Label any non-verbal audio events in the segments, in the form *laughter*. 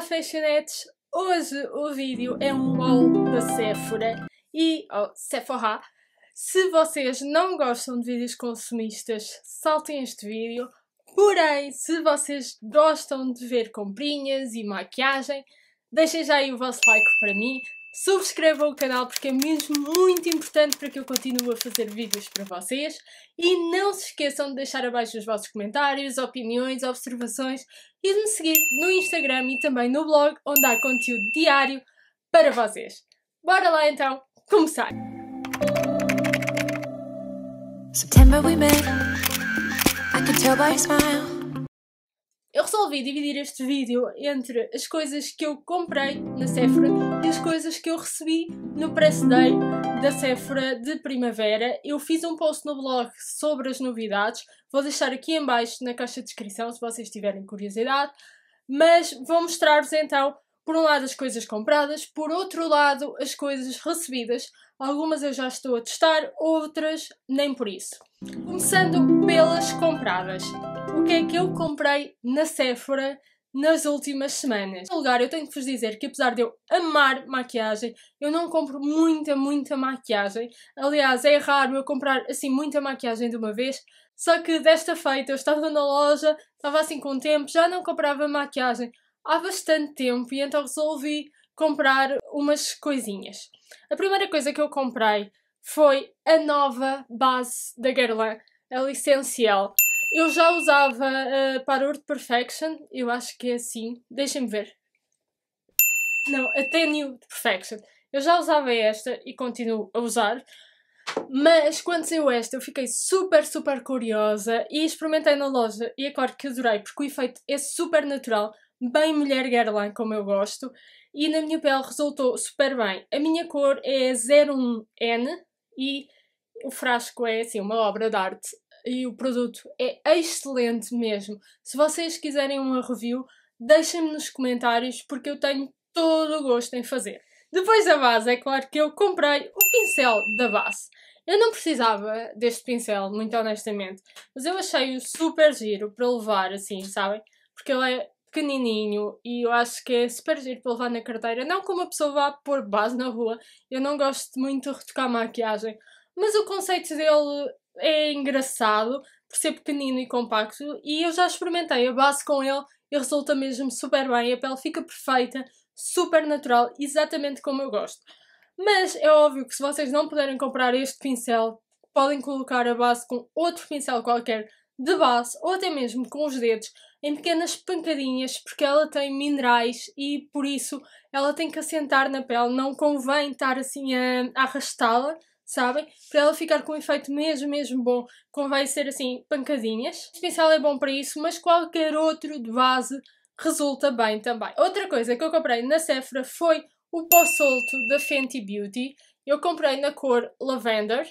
Olá fashionettes! Hoje o vídeo é um haul da Sephora e oh, Sephora. Se vocês não gostam de vídeos consumistas, saltem este vídeo. Porém, se vocês gostam de ver comprinhas e maquiagem, deixem já aí o vosso like para mim. Subscrevam o canal porque é mesmo muito importante para que eu continue a fazer vídeos para vocês e não se esqueçam de deixar abaixo os vossos comentários, opiniões, observações e de me seguir no Instagram e também no blog onde há conteúdo diário para vocês. Bora lá então começar! Eu resolvi dividir este vídeo entre as coisas que eu comprei na Sephora e as coisas que eu recebi no Press Day da Sephora de Primavera. Eu fiz um post no blog sobre as novidades, vou deixar aqui em baixo na caixa de descrição se vocês tiverem curiosidade, mas vou mostrar-vos então por um lado as coisas compradas, por outro lado as coisas recebidas. Algumas eu já estou a testar, outras nem por isso. Começando pelas compradas. O que é que eu comprei na Sephora nas últimas semanas. Em lugar, eu tenho que vos dizer que apesar de eu amar maquiagem, eu não compro muita, muita maquiagem. Aliás, é raro eu comprar assim muita maquiagem de uma vez. Só que desta feita eu estava na loja, estava assim com o tempo, já não comprava maquiagem há bastante tempo e então resolvi comprar umas coisinhas. A primeira coisa que eu comprei foi a nova base da Guerlain, a Licencial. Eu já usava uh, eh, para de Perfection, eu acho que é assim. Deixem-me ver. Não, até New Perfection. Eu já usava esta e continuo a usar. Mas quando saiu esta, eu fiquei super, super curiosa e experimentei na loja e a é cor que adorei, porque o efeito é super natural, bem mulher guerlain como eu gosto, e na minha pele resultou super bem. A minha cor é 01N e o frasco é assim uma obra de arte e o produto é excelente mesmo. Se vocês quiserem uma review, deixem-me nos comentários porque eu tenho todo o gosto em fazer. Depois da base, é claro que eu comprei o pincel da base. Eu não precisava deste pincel, muito honestamente, mas eu achei-o super giro para levar assim, sabem? Porque ele é pequenininho e eu acho que é super giro para levar na carteira. Não como uma pessoa vá pôr base na rua, eu não gosto muito de retocar maquiagem, mas o conceito dele é engraçado por ser pequenino e compacto e eu já experimentei a base com ele e resulta mesmo super bem, a pele fica perfeita, super natural, exatamente como eu gosto. Mas é óbvio que se vocês não puderem comprar este pincel, podem colocar a base com outro pincel qualquer de base ou até mesmo com os dedos em pequenas pancadinhas porque ela tem minerais e por isso ela tem que assentar na pele, não convém estar assim a arrastá-la sabem? Para ela ficar com um efeito mesmo, mesmo bom, convém ser assim, pancadinhas. Este pincel é bom para isso, mas qualquer outro de base resulta bem também. Outra coisa que eu comprei na Sephora foi o pó solto da Fenty Beauty. Eu comprei na cor Lavender,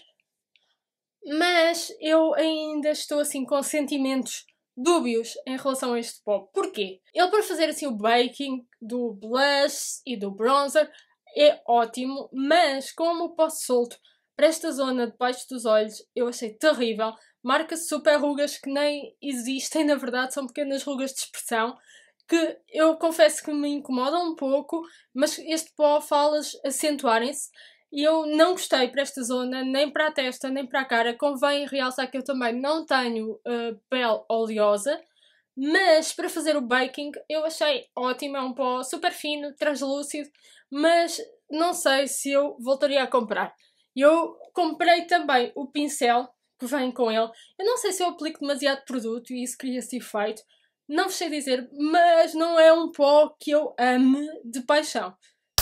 mas eu ainda estou assim com sentimentos dúbios em relação a este pó. Porquê? Ele para fazer assim o baking do blush e do bronzer é ótimo, mas como o pó solto para esta zona debaixo dos olhos, eu achei terrível. Marca-se super rugas que nem existem, na verdade, são pequenas rugas de expressão que eu confesso que me incomodam um pouco, mas este pó falas acentuarem-se. E eu não gostei para esta zona, nem para a testa, nem para a cara. Convém realçar que eu também não tenho uh, pele oleosa, mas para fazer o baking eu achei ótimo. É um pó super fino, translúcido, mas não sei se eu voltaria a comprar. E eu comprei também o pincel que vem com ele. Eu não sei se eu aplico demasiado produto e isso cria-se efeito, não sei dizer, mas não é um pó que eu ame de paixão.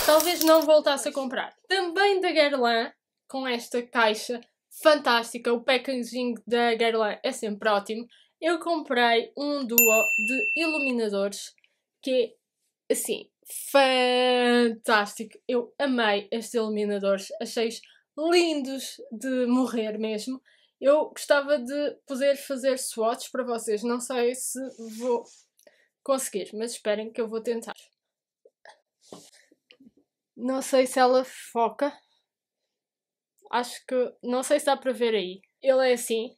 Talvez não voltasse a comprar. Também da Guerlain, com esta caixa fantástica, o packaging da Guerlain é sempre ótimo. Eu comprei um duo de iluminadores que é, assim, fantástico. Eu amei estes iluminadores, achei-os lindos de morrer mesmo. Eu gostava de poder fazer swatches para vocês. Não sei se vou conseguir, mas esperem que eu vou tentar. Não sei se ela foca. Acho que. Não sei se dá para ver aí. Ele é assim.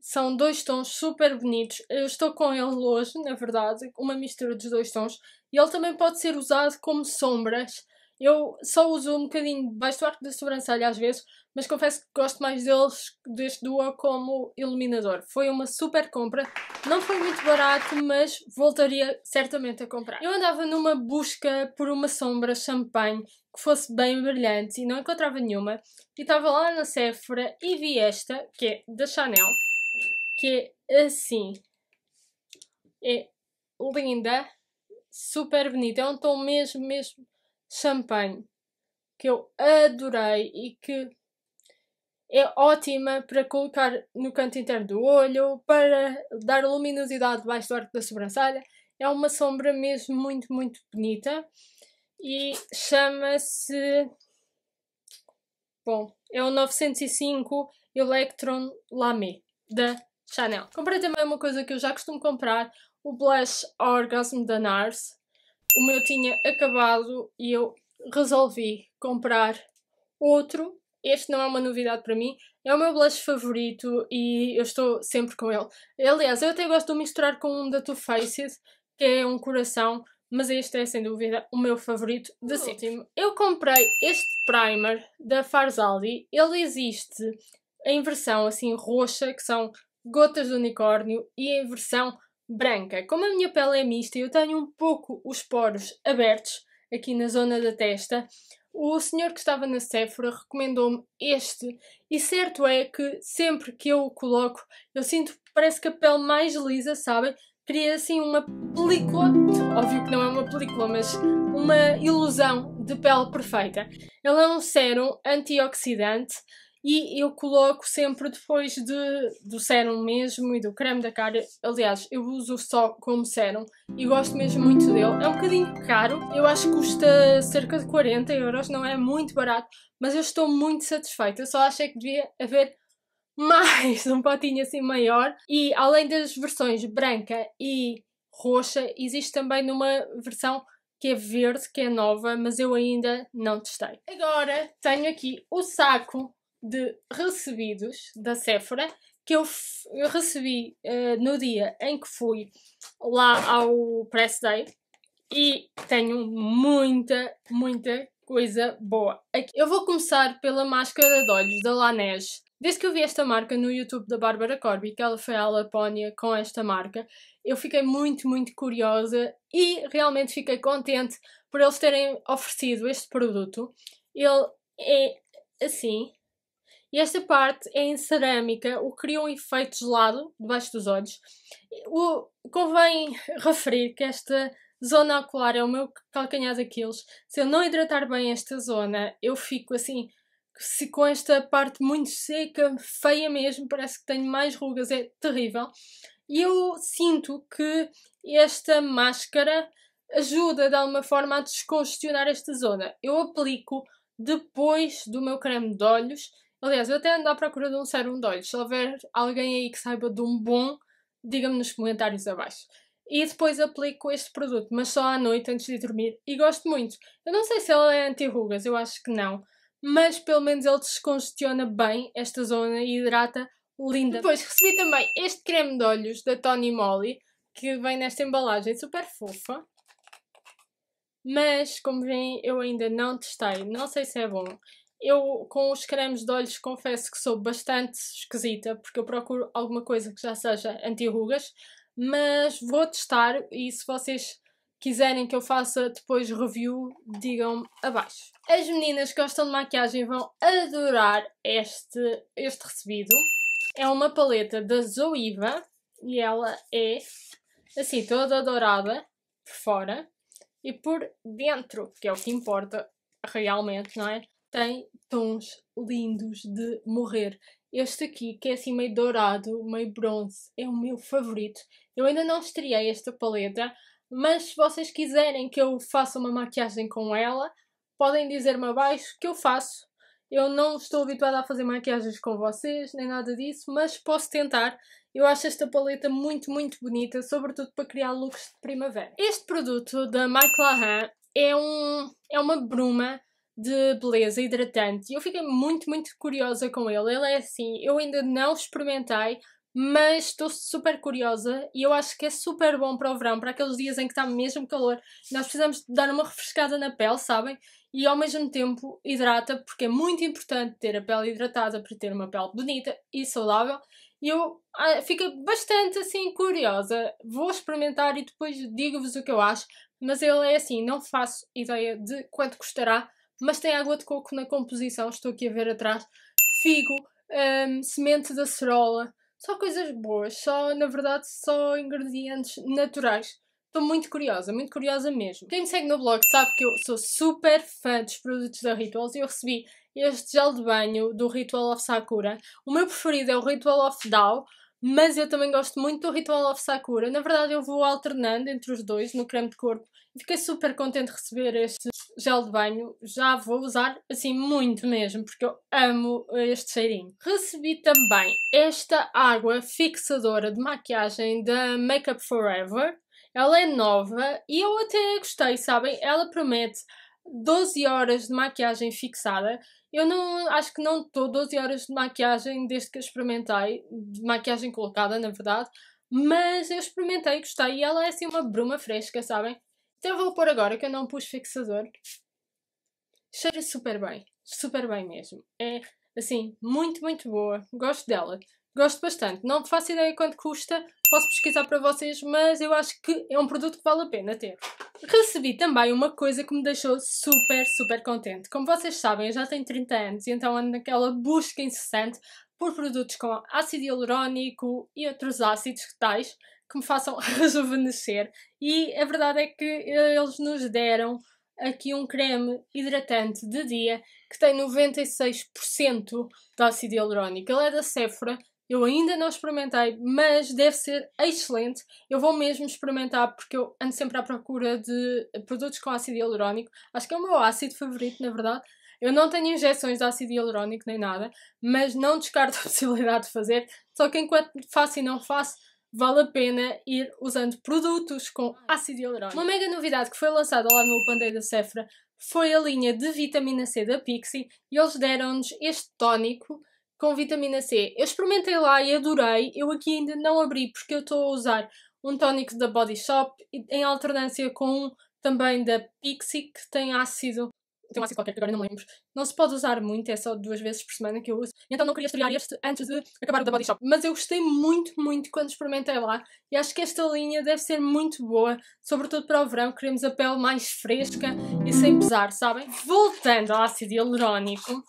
São dois tons super bonitos. Eu estou com ele hoje, na verdade, uma mistura dos dois tons. E ele também pode ser usado como sombras eu só uso um bocadinho baixo do arco da sobrancelha às vezes, mas confesso que gosto mais deles, deste duo, como iluminador. Foi uma super compra, não foi muito barato, mas voltaria certamente a comprar. Eu andava numa busca por uma sombra champanhe que fosse bem brilhante e não encontrava nenhuma, e estava lá na Sephora e vi esta, que é da Chanel, que é assim. É linda, super bonita, é um tom mesmo, mesmo champanhe, que eu adorei e que é ótima para colocar no canto interno do olho, para dar luminosidade debaixo do arco da sobrancelha. É uma sombra mesmo muito, muito bonita e chama-se. Bom, é o 905 Electron Lame da Chanel. Comprei também uma coisa que eu já costumo comprar, o blush Orgasm da NARS, o meu tinha acabado e eu resolvi comprar outro. Este não é uma novidade para mim, é o meu blush favorito e eu estou sempre com ele. Aliás, eu até gosto de misturar com um da Too Faced, que é um coração, mas este é sem dúvida o meu favorito de sétimo. Eu comprei este primer da Farzaldi, ele existe em versão assim roxa, que são gotas de unicórnio, e em versão branca. Como a minha pele é mista e eu tenho um pouco os poros abertos aqui na zona da testa, o senhor que estava na Sephora recomendou-me este e certo é que sempre que eu o coloco eu sinto parece que a pele mais lisa, sabem? Cria assim uma película, óbvio que não é uma película, mas uma ilusão de pele perfeita. Ele é um sérum antioxidante e eu coloco sempre depois de, do sérum mesmo e do creme da cara. Aliás, eu uso só como sérum e gosto mesmo muito dele. É um bocadinho caro, eu acho que custa cerca de 40 euros, não é muito barato, mas eu estou muito satisfeita. Eu só achei é que devia haver *laughs* mais um potinho assim maior. E além das versões branca e roxa, existe também numa versão que é verde, que é nova, mas eu ainda não testei. Agora tenho aqui o saco de recebidos da Sephora que eu, eu recebi uh, no dia em que fui lá ao Press Day e tenho muita, muita coisa boa. Aqui. Eu vou começar pela máscara de olhos da Laneige. Desde que eu vi esta marca no YouTube da Bárbara Corby, que ela foi à Lapónia com esta marca, eu fiquei muito, muito curiosa e realmente fiquei contente por eles terem oferecido este produto. Ele é assim, e esta parte é em cerâmica, o que cria um efeito gelado debaixo dos olhos. O, convém *laughs* referir que esta zona ocular é o meu calcanhar daqueles. Se eu não hidratar bem esta zona, eu fico assim, se com esta parte muito seca, feia mesmo, parece que tenho mais rugas, é terrível. E eu sinto que esta máscara ajuda de alguma forma a descongestionar esta zona. Eu aplico depois do meu creme de olhos Aliás, eu até ando à procura de um sérum de olhos. Se houver alguém aí que saiba de um bom, diga-me nos comentários abaixo. E depois aplico este produto, mas só à noite antes de dormir. E gosto muito. Eu não sei se ele é anti-rugas, eu acho que não. Mas pelo menos ele descongestiona bem esta zona e hidrata linda. Depois recebi também este creme de olhos da Tony Moly, que vem nesta embalagem super fofa. Mas, como veem, eu ainda não testei. Não sei se é bom eu com os cremes de olhos confesso que sou bastante esquisita, porque eu procuro alguma coisa que já seja anti-rugas, mas vou testar e se vocês quiserem que eu faça depois review, digam-me abaixo. As meninas que gostam de maquiagem vão adorar este, este recebido. É uma paleta da Zoiva e ela é assim, toda dourada por fora e por dentro, que é o que importa realmente, não é? tem tons lindos de morrer. Este aqui, que é assim meio dourado, meio bronze, é o meu favorito. Eu ainda não estreiei esta paleta, mas se vocês quiserem que eu faça uma maquiagem com ela, podem dizer-me abaixo que eu faço. Eu não estou habituada a fazer maquiagens com vocês, nem nada disso, mas posso tentar. Eu acho esta paleta muito, muito bonita, sobretudo para criar looks de primavera. Este produto da Mike Lahan é, um, é uma bruma de beleza hidratante. Eu fiquei muito, muito curiosa com ele. Ele é assim, eu ainda não experimentei, mas estou super curiosa e eu acho que é super bom para o verão, para aqueles dias em que está mesmo calor. Nós precisamos dar uma refrescada na pele, sabem? E ao mesmo tempo hidrata, porque é muito importante ter a pele hidratada para ter uma pele bonita e saudável. E eu ah, bastante assim curiosa. Vou experimentar e depois digo-vos o que eu acho. Mas ele é assim, não faço ideia de quanto custará, mas tem água de coco na composição, estou aqui a ver atrás, figo, um, semente de acerola, só coisas boas, só, na verdade, só ingredientes naturais. Estou muito curiosa, muito curiosa mesmo. Quem me segue no blog sabe que eu sou super fã dos produtos da Rituals e eu recebi este gel de banho do Ritual of Sakura. O meu preferido é o Ritual of Dao, mas eu também gosto muito do Ritual of Sakura. Na verdade, eu vou alternando entre os dois no creme de corpo. Fiquei super contente de receber este gel de banho. Já vou usar, assim, muito mesmo, porque eu amo este cheirinho. Recebi também esta água fixadora de maquiagem da Makeup Forever. Ela é nova e eu até gostei, sabem? Ela promete 12 horas de maquiagem fixada eu não acho que não estou 12 horas de maquiagem desde que a experimentei, de maquiagem colocada, na verdade, mas eu experimentei, gostei e ela é assim uma bruma fresca, sabem? Então vou pôr agora que eu não pus fixador. Cheira super bem, super bem mesmo. É assim, muito, muito boa. Gosto dela. Gosto bastante. Não faço ideia quanto custa, posso pesquisar para vocês, mas eu acho que é um produto que vale a pena ter. Recebi também uma coisa que me deixou super, super contente. Como vocês sabem, eu já tenho 30 anos e então ando naquela busca incessante por produtos com ácido hialurónico e outros ácidos tais que me façam *laughs* rejuvenescer. E a verdade é que eles nos deram aqui um creme hidratante de dia que tem 96% de ácido hialurónico. Ele é da Sephora eu ainda não experimentei, mas deve ser excelente. Eu vou mesmo experimentar porque eu ando sempre à procura de produtos com ácido hialurónico. Acho que é o meu ácido favorito, na verdade. Eu não tenho injeções de ácido hialurónico nem nada, mas não descarto *laughs* a possibilidade de fazer. Só que enquanto faço e não faço, vale a pena ir usando produtos com ácido hialurónico. Uma mega novidade que foi lançada lá no Pandeiro da Sephora foi a linha de vitamina C da Pixie e eles deram-nos este tónico com vitamina C. Eu experimentei lá e adorei. Eu aqui ainda não abri porque eu estou a usar um tónico da Body Shop em alternância com um também da Pixie que tem ácido tem um ácido qualquer que agora não me lembro. Não se pode usar muito, é só duas vezes por semana que eu uso. Então não queria estrear este antes de acabar o da Body Shop. Mas eu gostei muito, muito quando experimentei lá. E acho que esta linha deve ser muito boa, sobretudo para o verão. Queremos a pele mais fresca e sem pesar, sabem? Voltando ao ácido hialurónico,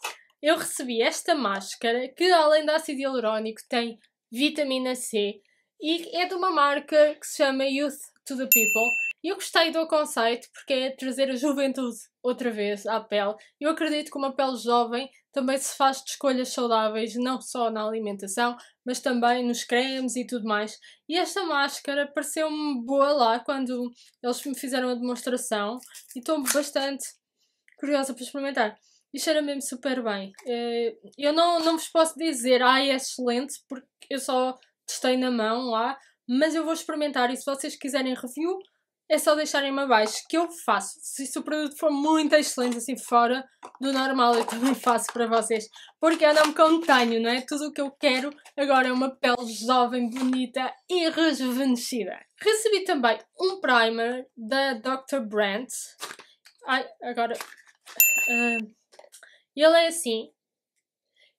eu recebi esta máscara que, além de ácido hialurónico, tem vitamina C e é de uma marca que se chama Youth to the People. E eu gostei do conceito porque é trazer a juventude outra vez à pele. Eu acredito que uma pele jovem também se faz de escolhas saudáveis, não só na alimentação, mas também nos cremes e tudo mais. E esta máscara pareceu-me boa lá quando eles me fizeram a demonstração e estou bastante curiosa para experimentar e cheira mesmo super bem. Eh, eu não, não vos posso dizer, ah, é excelente, porque eu só testei na mão lá, mas eu vou experimentar e se vocês quiserem review, é só deixarem-me abaixo que eu faço. Se, se o produto for muito excelente, assim, fora do normal, eu também *laughs* faço para vocês. Porque eu não me contenho, não é? Tudo o que eu quero agora é uma pele jovem, bonita e rejuvenescida. Recebi também um primer da Dr. Brandt. Ai, agora... Uh... E ele é assim.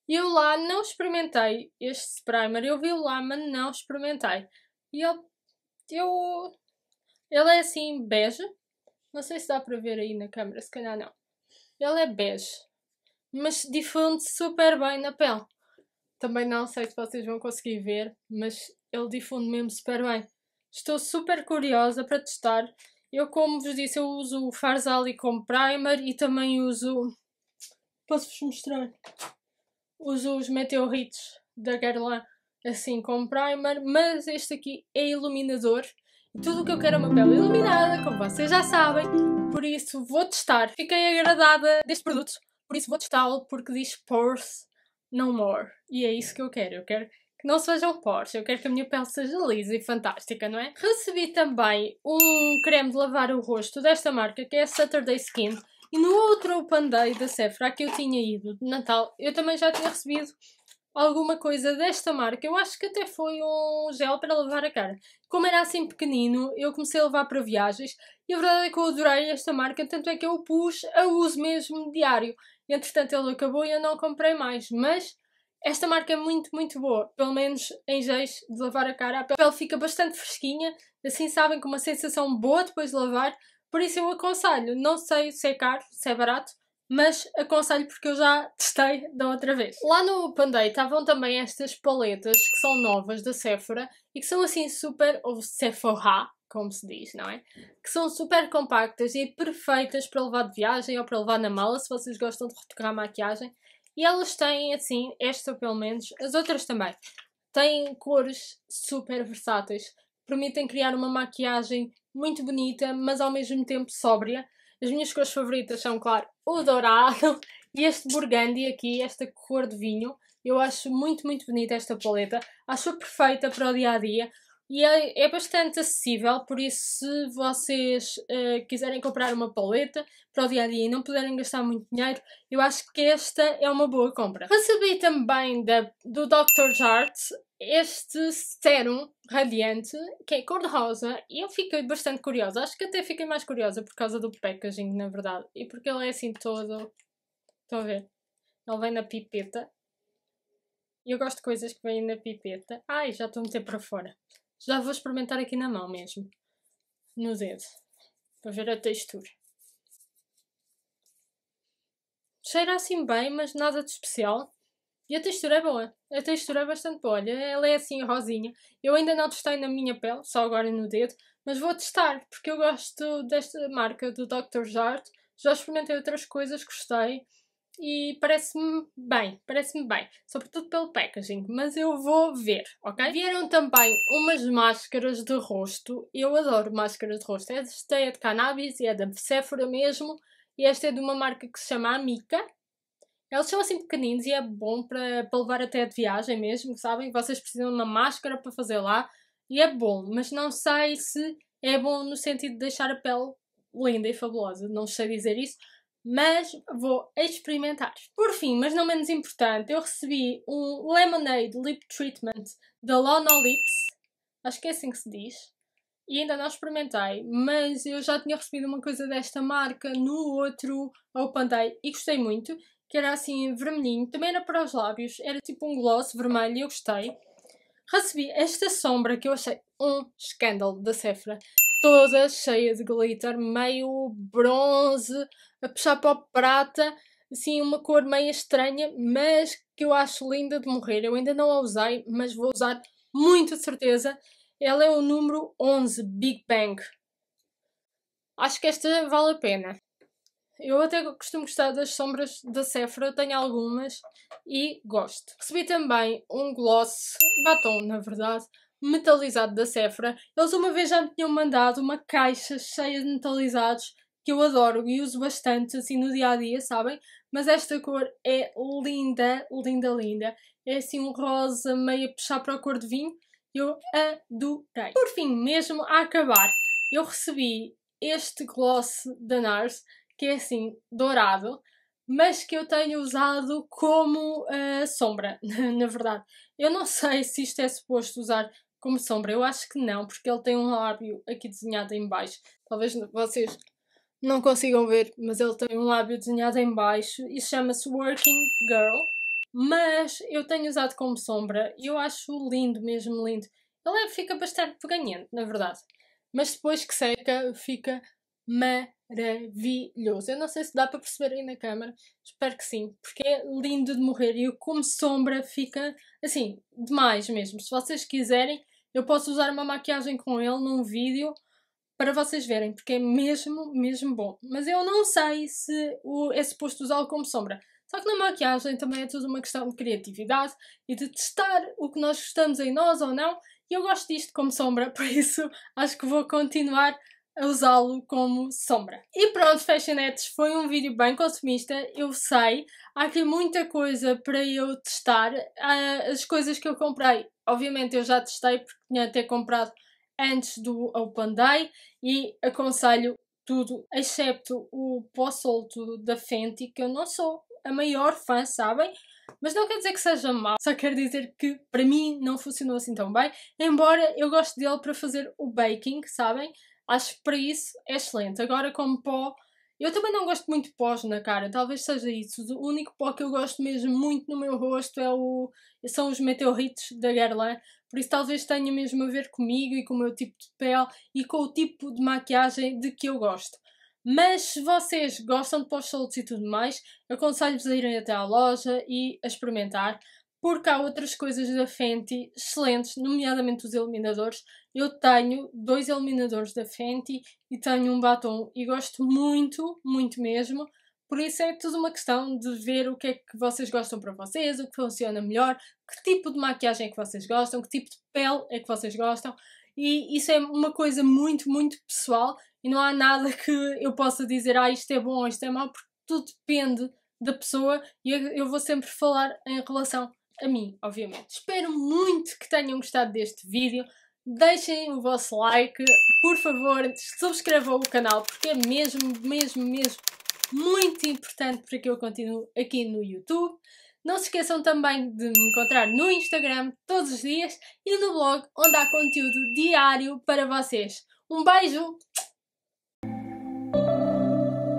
Eu lá não experimentei este primer. Eu vi-o lá, mas não experimentei. E ele. Eu. Ele é assim, bege. Não sei se dá para ver aí na câmera, se calhar não. Ele é bege. Mas difunde super bem na pele. Também não sei se vocês vão conseguir ver, mas ele difunde mesmo super bem. Estou super curiosa para testar. Eu, como vos disse, eu uso o Farsali como primer e também uso Posso-vos mostrar. Uso os meteoritos da Guerlain assim como primer, mas este aqui é iluminador. E tudo o que eu quero é uma pele iluminada, como vocês já sabem. Por isso vou testar. Fiquei agradada deste produto, por isso vou testá-lo, porque diz Pores No More. E é isso que eu quero. Eu quero que não sejam pores, eu quero que a minha pele seja lisa e fantástica, não é? Recebi também um creme de lavar o rosto desta marca, que é Saturday Skin. E no outro Open Day da Sephora que eu tinha ido de Natal, eu também já tinha recebido alguma coisa desta marca. Eu acho que até foi um gel para lavar a cara. Como era assim pequenino, eu comecei a levar para viagens e a verdade é que eu adorei esta marca, tanto é que eu pus a uso mesmo diário. Entretanto, ele acabou e eu não comprei mais, mas esta marca é muito, muito boa. Pelo menos em geis de lavar a cara, a pele fica bastante fresquinha, assim sabem, com uma sensação boa depois de lavar por isso eu aconselho, não sei se é caro, se é barato, mas aconselho porque eu já testei da outra vez. Lá no Panday estavam também estas paletas que são novas da Sephora e que são assim super, ou Sephora, como se diz, não é? Que são super compactas e perfeitas para levar de viagem ou para levar na mala, se vocês gostam de retocar a maquiagem. E elas têm, assim, esta pelo menos, as outras também, têm cores super versáteis permitem criar uma maquiagem muito bonita, mas ao mesmo tempo sóbria. As minhas cores favoritas são, claro, o dourado e este burgundy aqui, esta cor de vinho. Eu acho muito, muito bonita esta paleta. Acho perfeita para o dia a dia e é, é bastante acessível. Por isso, se vocês uh, quiserem comprar uma paleta para o dia a dia e não puderem gastar muito dinheiro, eu acho que esta é uma boa compra. Recebi também da, do Dr. Jart este sérum radiante, que é cor-de-rosa, e eu fiquei bastante curiosa. Acho que até fiquei mais curiosa por causa do packaging, na verdade. E porque ele é assim todo. Estão a ver? Ele vem na pipeta. E eu gosto de coisas que vêm na pipeta. Ai, já estou a meter para fora. Já vou experimentar aqui na mão mesmo. No dedo. Para ver a textura. Cheira assim bem, mas nada de especial. E a textura é boa. A textura é bastante boa. Olha, ela é assim rosinha. Eu ainda não testei na minha pele, só agora no dedo, mas vou testar porque eu gosto desta marca do Dr. Jart. Já experimentei outras coisas, gostei e parece-me bem, parece-me bem, sobretudo pelo packaging, mas eu vou ver, ok? Vieram também umas máscaras de rosto, eu adoro máscaras de rosto, esta é de cannabis e é da Sephora mesmo, e esta é de uma marca que se chama Amica, eles são assim pequeninos e é bom para, levar até de viagem mesmo, sabem? Vocês precisam de uma máscara para fazer lá e é bom, mas não sei se é bom no sentido de deixar a pele linda e fabulosa, não sei dizer isso, mas vou experimentar. Por fim, mas não menos importante, eu recebi um Lemonade Lip Treatment da Lono Lips, acho que é assim que se diz, e ainda não experimentei, mas eu já tinha recebido uma coisa desta marca no outro Open Day e gostei muito que era assim vermelhinho, também era para os lábios, era tipo um gloss vermelho e eu gostei. Recebi esta sombra que eu achei um escândalo da Sephora, toda cheia de glitter, meio bronze, a puxar para o prata, assim uma cor meio estranha, mas que eu acho linda de morrer. Eu ainda não a usei, mas vou usar muito de certeza. Ela é o número 11 Big Bang. Acho que esta vale a pena. Eu até costumo gostar das sombras da Sephora, tenho algumas e gosto. Recebi também um gloss, batom na verdade, metalizado da Sephora. Eles uma vez já me tinham mandado uma caixa cheia de metalizados que eu adoro e uso bastante assim no dia a dia, sabem? Mas esta cor é linda, linda, linda. É assim um rosa meio a puxar para a cor de vinho. Eu adorei. Por fim, mesmo a acabar, eu recebi este gloss da NARS que é assim, dourado, mas que eu tenho usado como uh, sombra, *laughs* na verdade. Eu não sei se isto é suposto usar como sombra, eu acho que não, porque ele tem um lábio aqui desenhado em baixo. Talvez vocês não consigam ver, mas ele tem um lábio desenhado em baixo e chama-se Working Girl. Mas eu tenho usado como sombra e eu acho lindo, mesmo lindo. Ele é, fica bastante peganhento, na verdade. Mas depois que seca, fica ma maravilhoso. Eu não sei se dá para perceber aí na câmera, espero que sim, porque é lindo de morrer e como sombra fica assim, demais mesmo. Se vocês quiserem, eu posso usar uma maquiagem com ele num vídeo para vocês verem, porque é mesmo, mesmo bom. Mas eu não sei se o, é suposto usá-lo como sombra. Só que na maquiagem também é tudo uma questão de criatividade e de testar o que nós gostamos em nós ou não. E eu gosto disto como sombra, *laughs* por isso acho que vou continuar a usá-lo como sombra. E pronto, Fashionettes, foi um vídeo bem consumista, eu sei. Há aqui muita coisa para eu testar. Ah, as coisas que eu comprei, obviamente eu já testei porque tinha até comprado antes do Open Day e aconselho tudo, excepto o pó solto da Fenty, que eu não sou a maior fã, sabem? Mas não quer dizer que seja mau, só quer dizer que para mim não funcionou assim tão bem, embora eu goste dele para fazer o baking, sabem? Acho que para isso é excelente. Agora, como pó, eu também não gosto muito de pós na cara, talvez seja isso. O único pó que eu gosto mesmo muito no meu rosto é o, são os meteoritos da Guerlain, por isso talvez tenha mesmo a ver comigo e com o meu tipo de pele e com o tipo de maquiagem de que eu gosto. Mas se vocês gostam de pós soltos e tudo mais, aconselho-vos a irem até à loja e a experimentar porque há outras coisas da Fenty excelentes, nomeadamente os eliminadores. Eu tenho dois eliminadores da Fenty e tenho um batom e gosto muito, muito mesmo. Por isso é tudo uma questão de ver o que é que vocês gostam para vocês, o que funciona melhor, que tipo de maquiagem é que vocês gostam, que tipo de pele é que vocês gostam. E isso é uma coisa muito, muito pessoal e não há nada que eu possa dizer, ah, isto é bom ou isto é mau, porque tudo depende da pessoa e eu vou sempre falar em relação a mim, obviamente. Espero muito que tenham gostado deste vídeo. Deixem o vosso like, por favor, subscrevam o canal, porque é mesmo, mesmo, mesmo muito importante para que eu continue aqui no YouTube. Não se esqueçam também de me encontrar no Instagram todos os dias e no blog, onde há conteúdo diário para vocês. Um beijo!